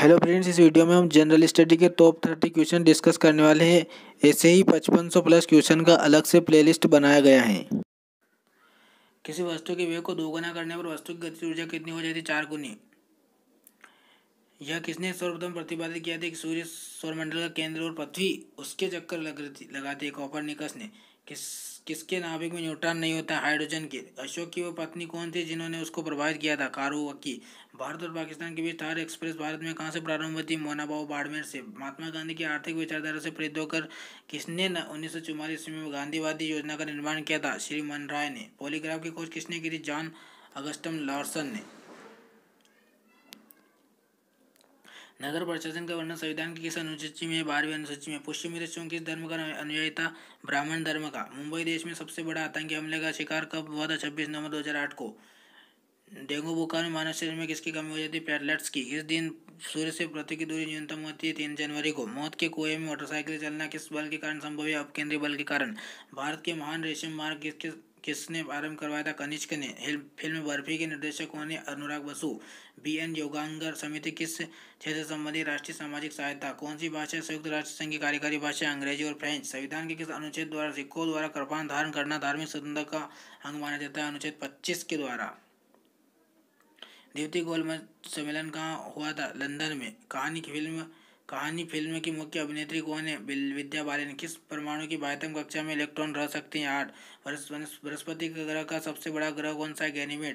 hello friends इस video में हम जनरल स्टडी के टॉप थर्टी क्वेश्चन डिस्कस करने वाले हैं ऐसे ही पचपन सौ प्लस क्वेश्चन का अलग से प्लेलिस्ट बनाया गया है किसी वस्तु के वेग को दोगुना करने पर वस्तु की गतिज ऊर्जा कितनी हो जाती है चार गुनी यह किसने सर्वप्रथम प्रतिपादित किया था कि सूर्य सौरमंडल का केंद्र और पृथ्वी उसके चक्कर लग लगाते निकस ने किस किसके नाभिक में न्यूट्रॉन नहीं होता हाइड्रोजन के अशोक की वो पत्नी कौन थी जिन्होंने उसको प्रभावित किया था वक्की भारत और पाकिस्तान के बीच थार एक्सप्रेस भारत में कहाँ से प्रारंभ हुई थी मोनाबाव बाड़मेर से महात्मा गांधी की आर्थिक विचारधारा से प्रेरित होकर किसने उन्नीस सौ चौवालीस में गांधीवादी योजना का निर्माण किया था श्री मन राय ने पॉलीग्राफ की खोज किसने की थी जॉन अगस्टम लॉर्सन ने नगर प्रशासन का वर्णन संविधान की किस अनुसूची में बारहवीं अनुसूची में पश्चिमी देशों किस धर्म का अनुयायी था ब्राह्मण धर्म का मुंबई देश में सबसे बड़ा आतंकी हमले का शिकार कब हुआ था छब्बीस नवंबर दो हजार आठ को डेंगू बुखार में मानव शरीर में किसकी कमी हो जाती प्लेटलेट्स की इस दिन सूर्य से प्रति की दूरी न्यूनतम होती है तीन जनवरी को मौत के कुएं में मोटरसाइकिल चलना किस बल के कारण संभव है अपकेंद्रीय बल के कारण भारत के महान रेशम मार्ग किसके किसने आरंभ करवाया था कनिष्क ने फिल्म बर्फी के निर्देशक कौन है अनुराग बसु बी एन योगांगर समिति किस क्षेत्र संबंधी राष्ट्रीय सामाजिक सहायता कौन सी भाषा संयुक्त राष्ट्र संघ की कार्यकारी भाषा अंग्रेजी और फ्रेंच संविधान के किस अनुच्छेद द्वारा सिखों द्वारा कृपान धारण करना धार्मिक स्वतंत्रता का अंग माना जाता है अनुच्छेद पच्चीस के द्वारा द्वितीय गोलमेज सम्मेलन कहाँ हुआ था लंदन में कहानी की फिल्म कहानी फिल्म की मुख्य अभिनेत्री कौन है विद्या बालन किस परमाणु की बाह्यतम कक्षा में इलेक्ट्रॉन रह सकते हैं आठ बृहस्पति के ग्रह का सबसे बड़ा ग्रह कौन सा है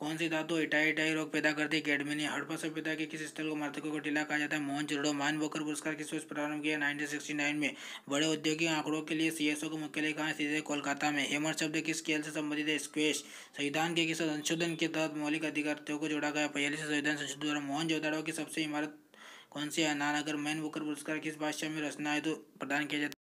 कौन सी धातु इटाई इटाई रोग पैदा करती है कैडमिनी हड़पा सभ्यता के किस स्थल को मर्तकों को टीला कहा जाता है मोहन जरोड़ो मान बोकर पुरस्कार किस वर्ष प्रारंभ किया 1969 में बड़े औद्योगिक आंकड़ों के लिए सीएसओ का मुख्यालय कहाँ सीधे कोलकाता में हेमर शब्द किस खेल से संबंधित है स्क्वेश संविधान के किस संशोधन के तहत मौलिक अधिकारियों को जोड़ा गया पहले से संविधान संशोधन द्वारा मोहन जोदाड़ो की सबसे इमारत कौन से अगर मैन बुकर पुरस्कार किस भाषा में रचना तो प्रदान किया जाता है